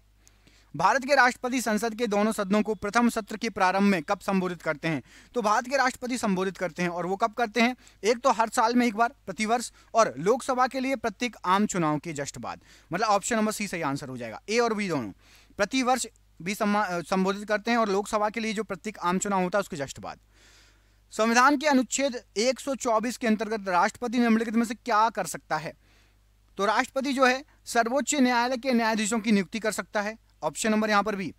भारत के राष्ट्रपति संसद के दोनों सदनों को प्रथम सत्र के प्रारंभ में कब संबोधित करते हैं तो भारत के राष्ट्रपति संबोधित करते हैं और वो कब करते हैं एक तो हर साल में एक बार प्रतिवर्ष और लोकसभा के लिए प्रत्येक आम चुनाव के जस्ट बाद मतलब ऑप्शन नंबर सी सही आंसर हो जाएगा ए और बी दोनों प्रतिवर्ष भी संबोधित करते हैं और लोकसभा के लिए जो प्रत्येक आम चुनाव होता है उसके जस्ट बाद संविधान के अनुच्छेद 124 के अंतर्गत राष्ट्रपति निम्नलिखित में से क्या कर सकता है तो राष्ट्रपति जो है सर्वोच्च न्यायालय के न्यायाधीशों की नियुक्ति कर सकता है ऑप्शन नंबर यहां पर भी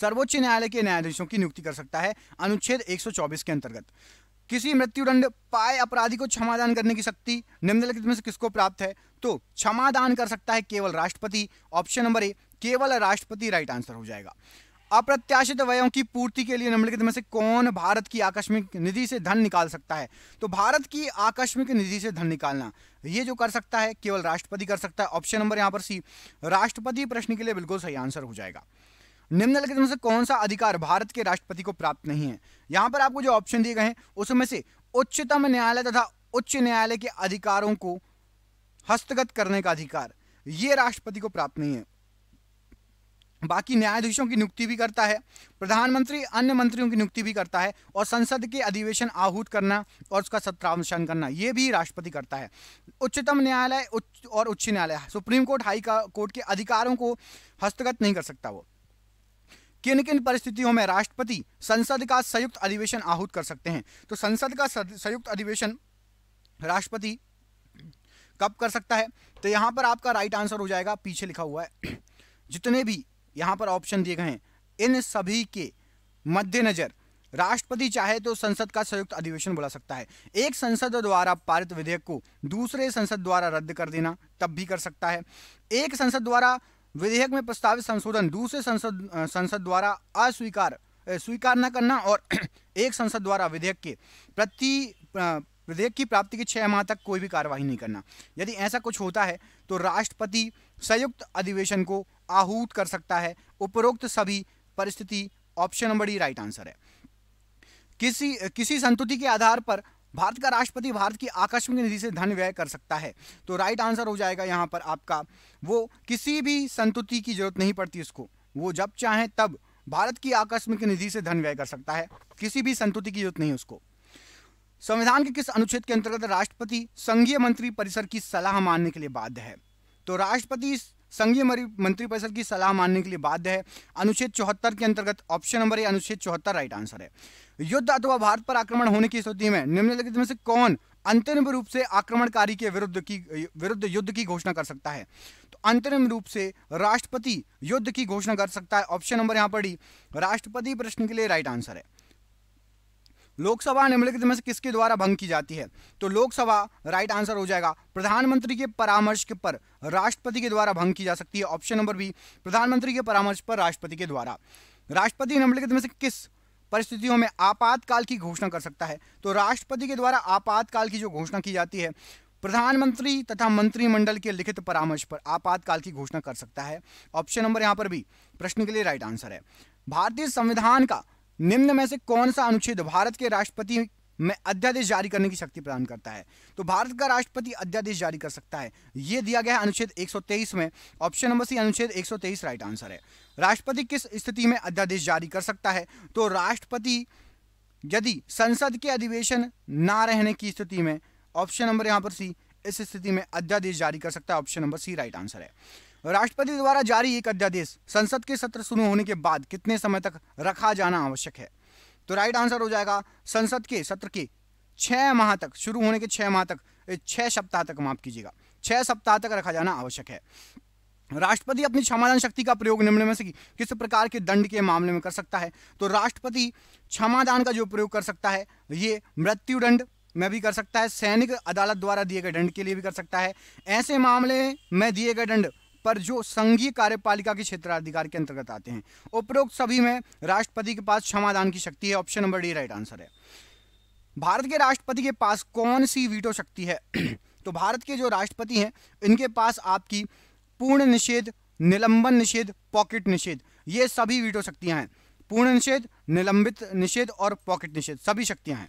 सर्वोच्च न्यायालय के न्यायाधीशों की नियुक्ति कर सकता है अनुच्छेद 124 के अंतर्गत किसी मृत्युदंड पाए अपराधी को क्षमादान करने की शक्ति निम्नलिखित में से किसको प्राप्त है तो क्षमादान कर सकता है केवल राष्ट्रपति ऑप्शन नंबर ए केवल राष्ट्रपति राइट आंसर हो जाएगा अप्रत्याशित व्ययों की पूर्ति के लिए निम्नलिखित में से कौन भारत की आकस्मिक निधि से धन निकाल सकता है तो भारत की आकस्मिक निधि से धन निकालना ये जो कर सकता है केवल राष्ट्रपति कर सकता है ऑप्शन नंबर यहाँ पर सी राष्ट्रपति प्रश्न के लिए बिल्कुल सही आंसर हो जाएगा निम्नलिखित में से कौन सा अधिकार भारत के राष्ट्रपति को प्राप्त नहीं है यहाँ पर आपको जो ऑप्शन दिए गए हैं उसमें से उच्चतम न्यायालय तथा उच्च न्यायालय के अधिकारों को हस्तगत करने का अधिकार ये राष्ट्रपति को प्राप्त नहीं है बाकी न्यायाधीशों की नियुक्ति भी करता है प्रधानमंत्री अन्य मंत्रियों की नियुक्ति भी करता है और संसद के अधिवेशन आहूत करना और उसका सत्रावशन करना ये भी राष्ट्रपति करता है उच्चतम न्यायालय उच्च और उच्च न्यायालय सुप्रीम कोर्ट हाई कोर्ट के अधिकारों को हस्तगत नहीं कर सकता वो किन किन परिस्थितियों में राष्ट्रपति संसद का संयुक्त अधिवेशन आहूत कर सकते हैं तो संसद का संयुक्त अधिवेशन राष्ट्रपति कब कर सकता है तो यहाँ पर आपका राइट आंसर हो जाएगा पीछे लिखा हुआ है जितने भी यहाँ पर ऑप्शन दिए गए हैं इन सभी के मद्देनजर राष्ट्रपति चाहे तो संसद का संयुक्त अधिवेशन बुला सकता है एक संसद द्वारा पारित विधेयक को दूसरे संसद द्वारा रद्द कर देना तब भी कर सकता है एक संसद द्वारा विधेयक में प्रस्तावित संशोधन दूसरे संसद संसद द्वारा अस्वीकार स्वीकार न करना और *clears throat* एक संसद द्वारा विधेयक के प्रति विधेयक की प्राप्ति के छह माह तक कोई भी कार्यवाही नहीं करना यदि ऐसा कुछ होता है तो राष्ट्रपति संयुक्त अधिवेशन को आहूत कर सकता है उपरोक्त सभी परिस्थिति option number D right answer है किसी किसी संतुति के आधार पर भारत का राष्ट्रपति भारत की आकस्मिक निधि से धन व्यय कर सकता है तो राइट आंसर हो जाएगा यहाँ पर आपका वो किसी भी संतुति की जरूरत नहीं पड़ती इसको वो जब चाहे तब भारत की आकस्मिक निधि से धन व्यय कर सकता है किसी भी संतुति की जरूरत नहीं उसको संविधान के किस अनुच्छेद के अंतर्गत राष्ट्रपति संघीय मंत्री परिसर की सलाह मानने के लिए बाध्य है तो राष्ट्रपति संघीय मंत्रिपरिषद की सलाह मानने के लिए बाध्य है अनुच्छेद चौहत्तर के अंतर्गत ऑप्शन नंबर ए अनुच्छेद चौहत्तर राइट आंसर है युद्ध अथवा भारत पर आक्रमण होने की स्थिति में निम्नलिखित में से कौन अंतरिम रूप से आक्रमणकारी के विरुद्ध की विरुद्ध युद्ध की घोषणा कर सकता है तो अंतरिम रूप से राष्ट्रपति युद्ध की घोषणा कर सकता है ऑप्शन नंबर यहाँ पर डी राष्ट्रपति प्रश्न के लिए राइट आंसर है लोकसभा निम्नलिखित में से किसके द्वारा भंग की जाती है तो लोकसभा राइट आंसर हो जाएगा प्रधानमंत्री के परामर्श के पर राष्ट्रपति के द्वारा भंग की जा सकती है ऑप्शन नंबर बी प्रधानमंत्री के परामर्श पर राष्ट्रपति के द्वारा राष्ट्रपति निम्नलिखित में से किस परिस्थितियों में आपातकाल की घोषणा कर सकता है तो राष्ट्रपति के द्वारा आपातकाल की जो घोषणा की जाती है प्रधानमंत्री तथा मंत्रिमंडल के लिखित परामर्श पर आपातकाल की घोषणा कर सकता है ऑप्शन नंबर यहाँ पर भी प्रश्न के लिए राइट आंसर है भारतीय संविधान का निम्न में से कौन सा अनुच्छेद भारत के राष्ट्रपति में अध्यादेश जारी करने की शक्ति प्रदान करता है तो भारत का राष्ट्रपति अध्यादेश जारी कर सकता है यह दिया गया है अनुच्छेद 123 में ऑप्शन नंबर सी अनुच्छेद 123 राइट आंसर है राष्ट्रपति किस स्थिति में अध्यादेश जारी कर सकता है तो राष्ट्रपति यदि संसद के अधिवेशन ना रहने की स्थिति में ऑप्शन नंबर यहां पर सी इस स्थिति में अध्यादेश जारी कर सकता है option number C right answer है राष्ट्रपति द्वारा जारी एक अध्यादेश संसद के सत्र शुरू होने के बाद कितने समय तक रखा जाना आवश्यक है तो राइट आंसर हो जाएगा संसद के सत्र के छह माह तक शुरू होने के छह माह तक छह सप्ताह तक माफ कीजिएगा छह सप्ताह तक रखा जाना आवश्यक है राष्ट्रपति अपनी क्षमादान शक्ति का प्रयोग निम्न में से किस प्रकार के दंड के मामले में कर सकता है तो राष्ट्रपति क्षमादान का जो प्रयोग कर सकता है ये मृत्यु दंड में भी कर सकता है सैनिक अदालत द्वारा दिए गए दंड के लिए भी कर सकता है ऐसे मामले में दिए गए दंड पर जो संघीय कार्यपालिका के क्षेत्राधिकार के अंतर्गत आते हैं उपरोक्त सभी में राष्ट्रपति के पास क्षमादान की शक्ति है option number D right answer है भारत के राष्ट्रपति के पास कौन सी वीटो शक्ति है *clears throat* तो भारत के जो राष्ट्रपति हैं इनके पास आपकी पूर्ण निषेध निलंबन निषेध पॉकेट निषेध ये सभी वीटो शक्तियाँ हैं पूर्ण निषेध निलंबित निषेध और पॉकेट निषेध सभी शक्तियाँ हैं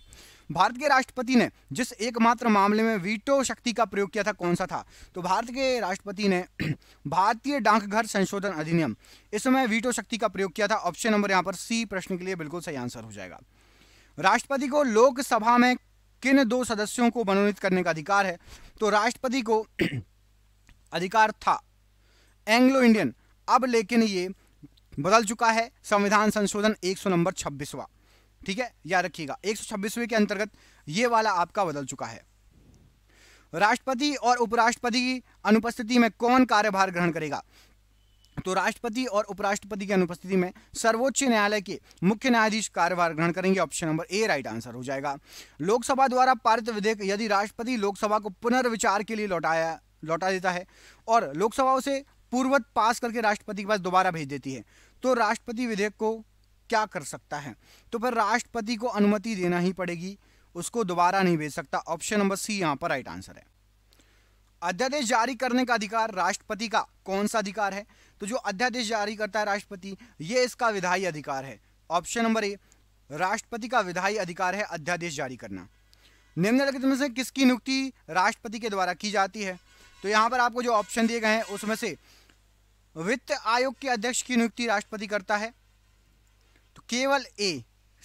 भारत के राष्ट्रपति ने जिस एकमात्र मामले में वीटो शक्ति का प्रयोग किया था कौन सा था तो भारत के राष्ट्रपति ने *clears throat* भारतीय डाकघर संशोधन अधिनियम इस समय वीटो शक्ति का प्रयोग किया था ऑप्शन नंबर यहाँ पर सी प्रश्न के लिए बिल्कुल सही आंसर हो जाएगा राष्ट्रपति को लोकसभा में किन दो सदस्यों को मनोनीत करने का अधिकार है तो राष्ट्रपति को *clears throat* अधिकार था एंग्लो इंडियन अब लेकिन ये बदल चुका है संविधान संशोधन एक सौ नंबर छब्बीसवा ठीक है याद रखिएगा एक के अंतर्गत ये वाला आपका बदल चुका है राष्ट्रपति और उपराष्ट्रपति की अनुपस्थिति में कौन कार्यभार ग्रहण करेगा तो राष्ट्रपति और उपराष्ट्रपति की अनुपस्थिति में सर्वोच्च न्यायालय के मुख्य न्यायाधीश कार्यभार ग्रहण करेंगे option number A right answer हो जाएगा लोकसभा द्वारा पारित विधेयक यदि राष्ट्रपति लोकसभा को पुनर्विचार के लिए लौटाया लौटा देता है और लोकसभा उसे पूर्वत पास करके राष्ट्रपति के पास दोबारा भेज देती है तो राष्ट्रपति विधेयक को क्या कर सकता है तो फिर राष्ट्रपति को अनुमति देना ही पड़ेगी उसको दोबारा नहीं भेज सकता ऑप्शन नंबर सी यहाँ पर राइट आंसर है अध्यादेश जारी करने का अधिकार राष्ट्रपति का कौन सा अधिकार है तो जो अध्यादेश जारी करता है राष्ट्रपति ये इसका विधायी अधिकार है ऑप्शन नंबर ए राष्ट्रपति का विधायी अधिकार है अध्यादेश जारी करना निम्नलिखित में से किसकी नियुक्ति राष्ट्रपति के द्वारा की जाती है तो यहाँ पर आपको जो ऑप्शन दिए गए हैं उसमें से वित्त आयोग के अध्यक्ष की नियुक्ति राष्ट्रपति करता है केवल ए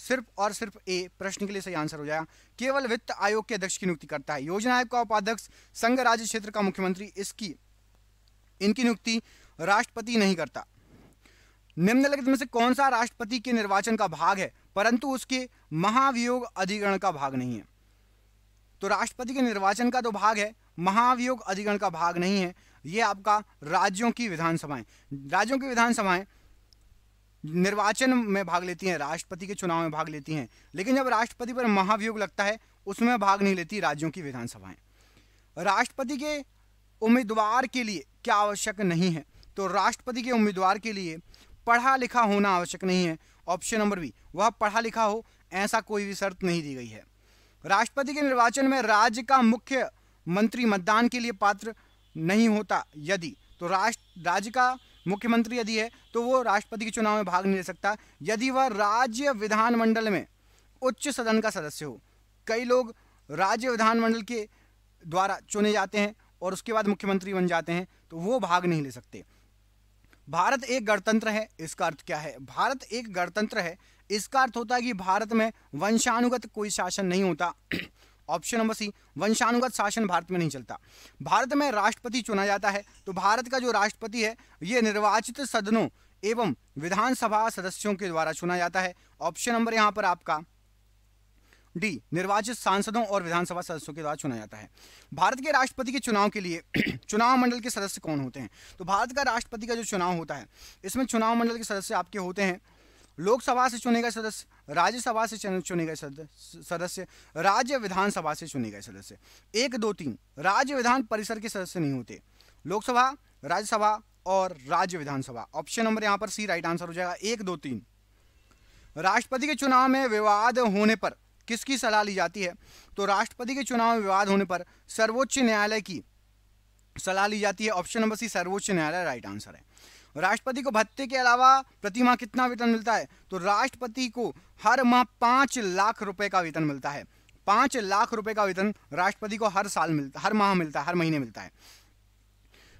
सिर्फ और सिर्फ ए प्रश्न के लिए सही आंसर हो जाएगा केवल वित्त आयोग के अध्यक्ष की नियुक्ति करता है योजना आयोग का उपाध्यक्ष संघ राज्य क्षेत्र का मुख्यमंत्री इसकी इनकी नियुक्ति राष्ट्रपति नहीं करता निम्नलिखित में से कौन सा राष्ट्रपति के निर्वाचन का भाग है परंतु उसके महाभियोग अधिग्रहण का भाग नहीं है तो राष्ट्रपति के निर्वाचन का तो भाग है महाभियोग अधिग्रहण का भाग नहीं है यह आपका राज्यों की विधानसभाएं राज्यों की विधानसभाएं निर्वाचन में भाग लेती हैं राष्ट्रपति के चुनाव में भाग लेती हैं लेकिन जब राष्ट्रपति पर महाभियोग लगता है उसमें भाग नहीं लेती राज्यों की विधानसभाएं राष्ट्रपति के उम्मीदवार के लिए क्या आवश्यक नहीं है तो राष्ट्रपति के उम्मीदवार के लिए पढ़ा लिखा होना आवश्यक नहीं है ऑप्शन नंबर बी वह पढ़ा लिखा हो ऐसा कोई भी शर्त नहीं दी गई है राष्ट्रपति के निर्वाचन में राज्य का मुख्य मंत्री मतदान के लिए पात्र नहीं होता यदि तो राष्ट्र राज्य का मुख्यमंत्री यदि है तो वो राष्ट्रपति के चुनाव में भाग नहीं ले सकता यदि वह राज्य विधानमंडल में उच्च सदन का सदस्य हो कई लोग राज्य विधानमंडल के द्वारा चुने जाते हैं और उसके बाद मुख्यमंत्री बन जाते हैं तो वो भाग नहीं ले सकते भारत एक गणतंत्र है इसका अर्थ क्या है भारत एक गणतंत्र है इसका अर्थ होता है कि भारत में वंशानुगत कोई शासन नहीं होता ऑप्शन नंबर सी वंशानुगत शासन भारत में नहीं चलता भारत में राष्ट्रपति चुना जाता है तो भारत का जो राष्ट्रपति है ये निर्वाचित सदनों एवं विधानसभा सदस्यों के द्वारा चुना जाता है ऑप्शन नंबर यहाँ पर आपका डी निर्वाचित सांसदों और विधानसभा सदस्यों के द्वारा चुना जाता है भारत के राष्ट्रपति के चुनाव के लिए *clears throat* चुनाव मंडल के सदस्य कौन होते हैं तो भारत का राष्ट्रपति का जो चुनाव होता है इसमें चुनाव मंडल के सदस्य आपके होते हैं लोकसभा से चुने गए सदस्य राज्यसभा से चुने गए सदस्य राज्य विधानसभा से चुने गए सदस्य एक दो तीन राज्य विधान परिसर के सदस्य नहीं होते लोकसभा राज्यसभा और राज्य विधानसभा ऑप्शन नंबर यहाँ पर सी राइट आंसर हो जाएगा एक दो तीन राष्ट्रपति के चुनाव में विवाद होने पर किसकी सलाह ली जाती है तो राष्ट्रपति के चुनाव में विवाद होने पर सर्वोच्च न्यायालय की सलाह ली जाती है ऑप्शन नंबर सी सर्वोच्च न्यायालय राइट आंसर है राष्ट्रपति को भत्ते के अलावा प्रति माह कितना वेतन मिलता है तो राष्ट्रपति को हर माह पाँच लाख रुपए का वेतन मिलता है पाँच लाख रुपए का वेतन राष्ट्रपति को हर साल मिलता हर माह मिलता है हर महीने मिलता है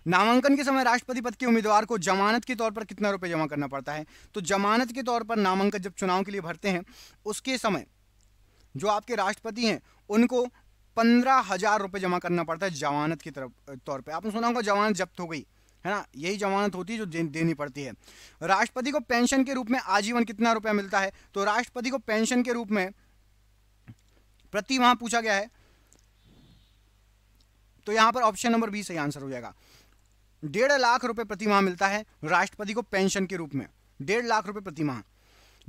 नामांकन के समय राष्ट्रपति पद के उम्मीदवार को जमानत के तौर पर कितना रुपए जमा करना पड़ता है तो जमानत के तौर पर नामांकन जब चुनाव के लिए भरते हैं उसके समय जो आपके राष्ट्रपति हैं उनको पंद्रह हजार रुपये जमा करना पड़ता है जमानत की तरफ तौर पे आपने सुना होगा जमानत जब्त हो गई है ना यही जमानत होती है जो देनी पड़ती है राष्ट्रपति को पेंशन के रूप में आजीवन कितना रुपया मिलता है तो राष्ट्रपति को पेंशन के रूप में प्रति माह पूछा गया है तो यहां पर ऑप्शन नंबर बी सही आंसर हो जाएगा डेढ़ लाख रुपए प्रति माह मिलता है राष्ट्रपति को पेंशन के रूप में डेढ़ लाख रुपए प्रति माह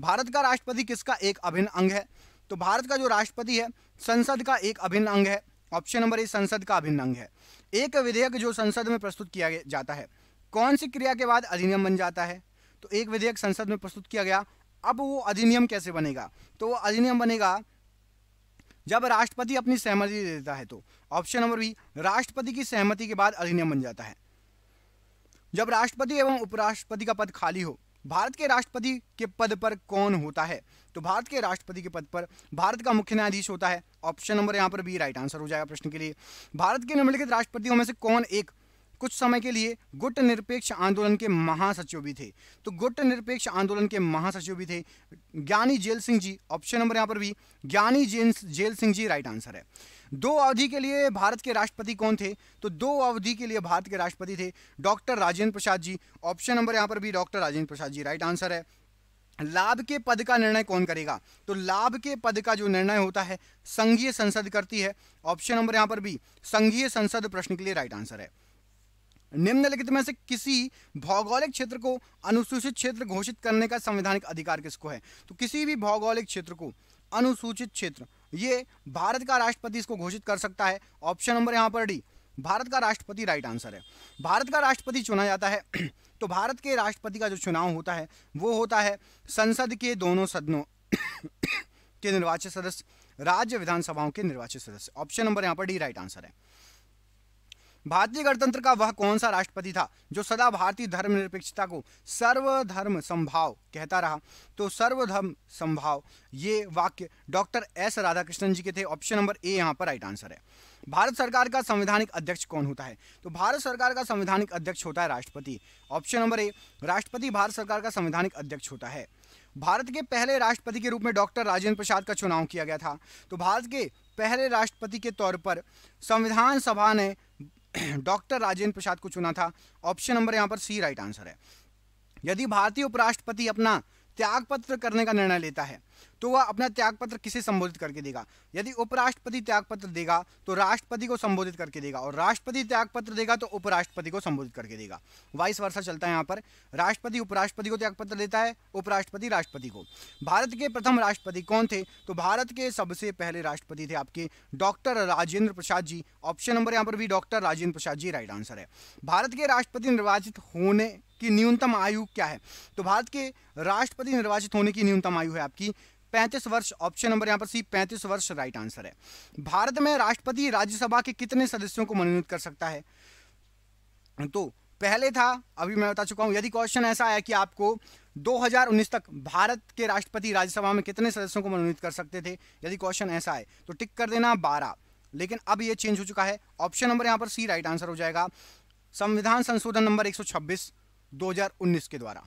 भारत का राष्ट्रपति किसका एक अभिन्न अंग है तो भारत का जो राष्ट्रपति है संसद का एक अभिन्न अंग है ऑप्शन नंबर ए संसद का अभिन्न अंग है एक विधेयक जो संसद में प्रस्तुत किया जाता है कौन सी क्रिया के बाद अधिनियम बन जाता है तो एक विधेयक संसद में प्रस्तुत किया गया अब वो अधिनियम कैसे बनेगा तो वो अधिनियम बनेगा जब राष्ट्रपति अपनी सहमति दे देता है तो ऑप्शन नंबर बी राष्ट्रपति की सहमति के बाद अधिनियम बन जाता है जब राष्ट्रपति एवं उपराष्ट्रपति का पद खाली हो भारत के राष्ट्रपति के पद पर कौन होता है तो भारत के राष्ट्रपति के पद पर भारत का मुख्य न्यायाधीश होता है ऑप्शन नंबर यहाँ पर भी राइट आंसर हो जाएगा प्रश्न के लिए भारत के निम्नलिखित राष्ट्रपतियों में से कौन एक कुछ समय के लिए गुट निरपेक्ष आंदोलन के महासचिव भी थे तो गुट निरपेक्ष आंदोलन के महासचिव भी थे ज्ञानी जेल सिंह जी ऑप्शन नंबर यहाँ पर भी ज्ञानी जेल सिंह जी राइट आंसर है दो अवधि के लिए भारत के राष्ट्रपति कौन थे तो दो अवधि के लिए भारत के राष्ट्रपति थे doctor Rajendra Prasad ji option number यहाँ पर भी doctor Rajendra Prasad ji right answer है लाभ के पद का निर्णय कौन करेगा तो लाभ के पद का जो निर्णय होता है संघीय संसद करती है ऑप्शन नंबर यहाँ पर भी संघीय संसद प्रश्न के लिए राइट आंसर है निम्नलिखित में से किसी भौगोलिक क्षेत्र को अनुसूचित क्षेत्र घोषित करने का संवैधानिक अधिकार किसको है तो किसी भी भौगोलिक क्षेत्र को अनुसूचित क्षेत्र ये भारत का राष्ट्रपति इसको घोषित कर सकता है ऑप्शन नंबर यहाँ पर डी भारत का राष्ट्रपति राइट आंसर है भारत का राष्ट्रपति चुना जाता है *clears throat* तो भारत के राष्ट्रपति का जो चुनाव होता है वो होता है संसद के दोनों सदनों *clears throat* के निर्वाचित सदस्य राज्य विधानसभाओं के निर्वाचित सदस्य ऑप्शन नंबर यहाँ पर डी राइट आंसर है भारतीय गणतंत्र का वह कौन सा राष्ट्रपति था जो सदा भारतीय धर्मनिरपेक्षता को सर्वधर्म संभाव कहता रहा तो सर्वधर्म संभाव ये वाक्य डॉक्टर एस राधाकृष्णन जी के थे ऑप्शन नंबर ए यहाँ पर राइट आंसर है भारत सरकार का संवैधानिक अध्यक्ष कौन होता है तो भारत सरकार का संवैधानिक अध्यक्ष होता है राष्ट्रपति ऑप्शन नंबर ए राष्ट्रपति भारत सरकार का संवैधानिक अध्यक्ष होता है भारत के पहले राष्ट्रपति के रूप में डॉक्टर राजेंद्र प्रसाद का चुनाव किया गया था तो भारत के पहले राष्ट्रपति के तौर पर संविधान सभा ने *clears throat* डॉक्टर राजेंद्र प्रसाद को चुना था ऑप्शन नंबर यहाँ पर सी राइट आंसर है यदि भारतीय उपराष्ट्रपति अपना त्यागपत्र करने का निर्णय लेता है तो वह अपना त्यागपत्र किसे संबोधित करके देगा यदि उपराष्ट्रपति त्यागपत्र देगा तो राष्ट्रपति को संबोधित करके देगा और राष्ट्रपति त्यागपत्र देगा तो उपराष्ट्रपति को संबोधित करके देगा वाइस वर्षा चलता है यहाँ पर राष्ट्रपति उपराष्ट्रपति को त्यागपत्र देता है उपराष्ट्रपति राष्ट्रपति को भारत के प्रथम राष्ट्रपति कौन थे तो भारत के सबसे पहले राष्ट्रपति थे आपके doctor Rajendra Prasad ji option number यहाँ पर भी doctor Rajendra Prasad ji right answer है भारत के राष्ट्रपति निर्वाचित होने कि न्यूनतम आयु क्या है तो भारत के राष्ट्रपति निर्वाचित होने की न्यूनतम आयु है आपकी पैंतीस वर्ष ऑप्शन नंबर यहाँ पर सी पैंतीस वर्ष राइट आंसर है भारत में राष्ट्रपति राज्यसभा के कितने सदस्यों को मनोनीत कर सकता है तो पहले था अभी मैं बता चुका हूं यदि क्वेश्चन ऐसा आया कि आपको 2019 तक भारत के राष्ट्रपति राज्यसभा में कितने सदस्यों को मनोनीत कर सकते थे यदि क्वेश्चन ऐसा आए तो टिक कर देना 12 लेकिन अब ये चेंज हो चुका है ऑप्शन नंबर यहां पर सी राइट आंसर हो जाएगा संविधान संशोधन नंबर 126 2019 के द्वारा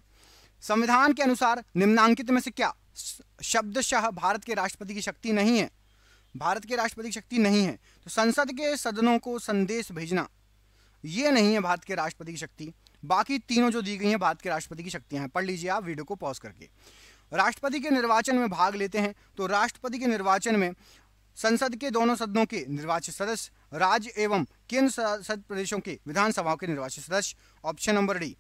संविधान के अनुसार निम्नांकित में से क्या शब्दशाह भारत के राष्ट्रपति की शक्ति नहीं है भारत के राष्ट्रपति की शक्ति नहीं है तो संसद के सदनों को संदेश भेजना ये नहीं है भारत के राष्ट्रपति की शक्ति बाकी तीनों जो दी गई हैं भारत के राष्ट्रपति की शक्तियां हैं पढ़ लीजिए आप वीडियो को पॉज करके राष्ट्रपति के निर्वाचन में भाग लेते हैं तो राष्ट्रपति के निर्वाचन में संसद के दोनों सदनों के निर्वाचित सदस्य राज्य एवं केंद्र शासित प्रदेशों के विधानसभाओं के निर्वाचित सदस्य ऑप्शन नंबर डी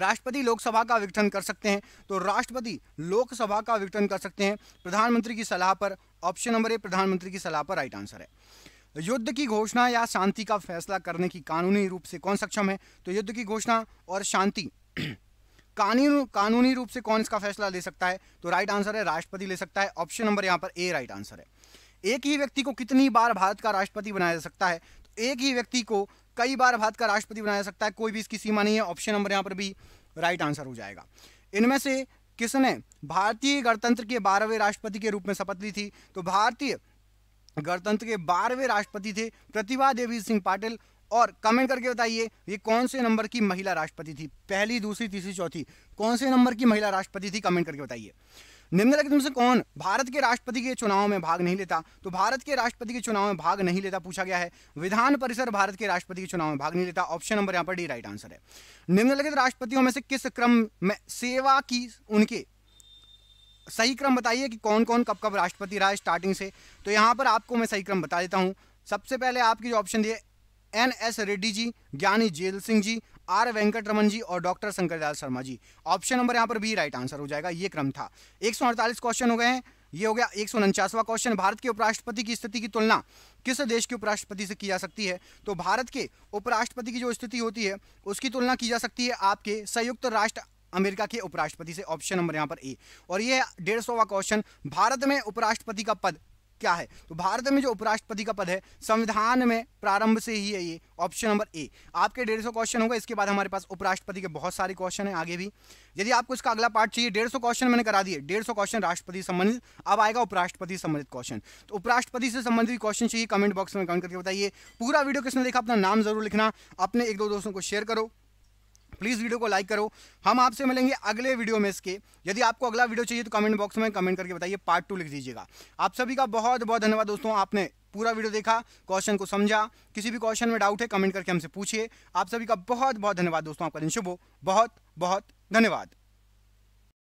राष्ट्रपति लोकसभा का विघटन कर सकते हैं तो राष्ट्रपति लोकसभा का विघटन कर सकते हैं प्रधानमंत्री की सलाह पर ऑप्शन नंबर ए प्रधानमंत्री की सलाह पर राइट आंसर है युद्ध की घोषणा या शांति का फैसला करने की कानूनी रूप से कौन सक्षम है तो युद्ध की घोषणा और शांति *clears throat* कानून कानूनी रूप से कौन इसका फैसला ले सकता है तो राइट आंसर है राष्ट्रपति ले सकता है ऑप्शन नंबर यहाँ पर ए राइट आंसर है एक ही व्यक्ति को कितनी बार भारत का राष्ट्रपति बनाया जा सकता है तो एक ही व्यक्ति को कई बार भारत का राष्ट्रपति बनाया सकता है कोई भी इसकी सीमा नहीं है ऑप्शन नंबर यहाँ पर भी राइट आंसर हो जाएगा इनमें से किसने भारतीय गणतंत्र के बारहवें राष्ट्रपति के रूप में शपथ ली थी तो भारतीय गणतंत्र के बारहवें राष्ट्रपति थे प्रतिभा देवी सिंह पाटिल और कमेंट करके बताइए ये कौन से नंबर की महिला राष्ट्रपति थी पहली दूसरी तीसरी चौथी कौन से नंबर की महिला राष्ट्रपति थी कमेंट करके बताइए निम्नलिखित में से कौन भारत के राष्ट्रपति के चुनाव में भाग नहीं लेता तो भारत के राष्ट्रपति के चुनाव में भाग नहीं लेता पूछा गया है विधान परिसर भारत के राष्ट्रपति के चुनाव में भाग नहीं लेता ऑप्शन नंबर यहाँ पर डी राइट आंसर है निम्नलिखित राष्ट्रपतियों में से किस क्रम में सेवा की उनके सही क्रम बताइए कि कौन कौन कब कब राष्ट्रपति रहा है स्टार्टिंग से तो यहाँ पर आपको मैं सही क्रम बता देता हूँ सबसे पहले आपकी जो ऑप्शन दिए N S Reddy ji Giani Zail Singh ji R Venkataraman ji और doctor Shankar Dayal Sharma ji option number यहाँ पर बी राइट आंसर हो जाएगा ये क्रम था एक क्वेश्चन हो गए हैं ये हो गया एक क्वेश्चन भारत के उपराष्ट्रपति की स्थिति की तुलना किस देश के उपराष्ट्रपति से की जा सकती है तो भारत के उपराष्ट्रपति की जो स्थिति होती है उसकी तुलना की जा सकती है आपके संयुक्त राष्ट्र अमेरिका के उपराष्ट्रपति से ऑप्शन नंबर यहां पर ए और ये डेढ़ सौवा क्वेश्चन भारत में उपराष्ट्रपति का पद क्या है तो भारत में जो उपराष्ट्रपति का पद है संविधान में प्रारंभ से ही है ये ऑप्शन नंबर ए आपके डेढ़ सौ क्वेश्चन होगा इसके बाद हमारे पास उपराष्ट्रपति के बहुत सारे क्वेश्चन हैं आगे भी यदि आपको इसका अगला पार्ट चाहिए डेढ़ सौ क्वेश्चन मैंने करा दिए डेढ़ सौ क्वेश्चन राष्ट्रपति संबंधित अब आएगा उपराष्ट्रपति संबंधित क्वेश्चन तो उपराष्ट्रपति से संबंधित क्वेश्चन चाहिए कमेंट बॉक्स में कमेंट करके बताइए पूरा वीडियो किसने देखा अपना नाम जरूर लिखना अपने एक दो दोस्तों को शेयर करो प्लीज़ वीडियो को लाइक करो हम आपसे मिलेंगे अगले वीडियो में इसके यदि आपको अगला वीडियो चाहिए तो कमेंट बॉक्स में कमेंट करके बताइए पार्ट टू लिख दीजिएगा आप सभी का बहुत बहुत धन्यवाद दोस्तों आपने पूरा वीडियो देखा क्वेश्चन को समझा किसी भी क्वेश्चन में डाउट है कमेंट करके हमसे पूछिए आप सभी का बहुत बहुत धन्यवाद दोस्तों आपका दिन शुभ हो बहुत बहुत धन्यवाद